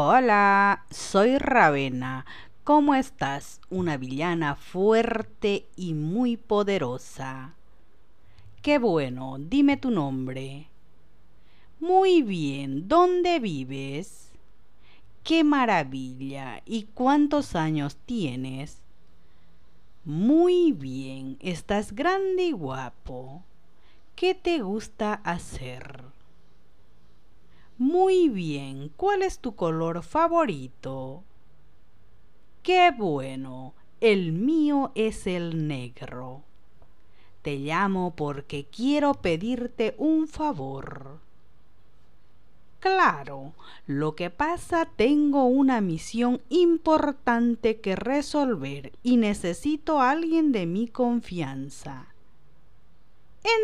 Hola, soy Ravena. ¿Cómo estás? Una villana fuerte y muy poderosa. Qué bueno, dime tu nombre. Muy bien, ¿dónde vives? Qué maravilla. ¿Y cuántos años tienes? Muy bien, estás grande y guapo. ¿Qué te gusta hacer? Muy bien, ¿cuál es tu color favorito? Qué bueno, el mío es el negro. Te llamo porque quiero pedirte un favor. Claro, lo que pasa tengo una misión importante que resolver y necesito a alguien de mi confianza.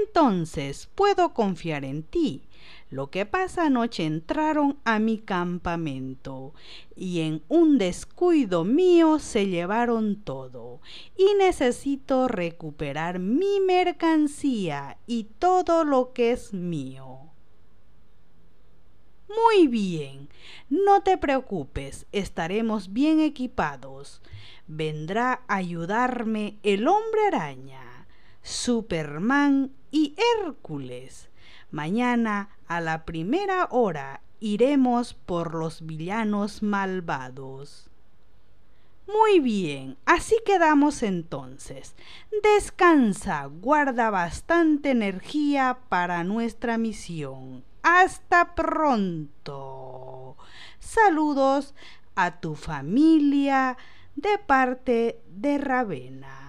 Entonces puedo confiar en ti. Lo que pasa anoche entraron a mi campamento y en un descuido mío se llevaron todo y necesito recuperar mi mercancía y todo lo que es mío. Muy bien, no te preocupes, estaremos bien equipados. Vendrá a ayudarme el hombre araña. Superman y Hércules. Mañana a la primera hora iremos por los villanos malvados. Muy bien, así quedamos entonces. Descansa, guarda bastante energía para nuestra misión. Hasta pronto. Saludos a tu familia de parte de Ravena.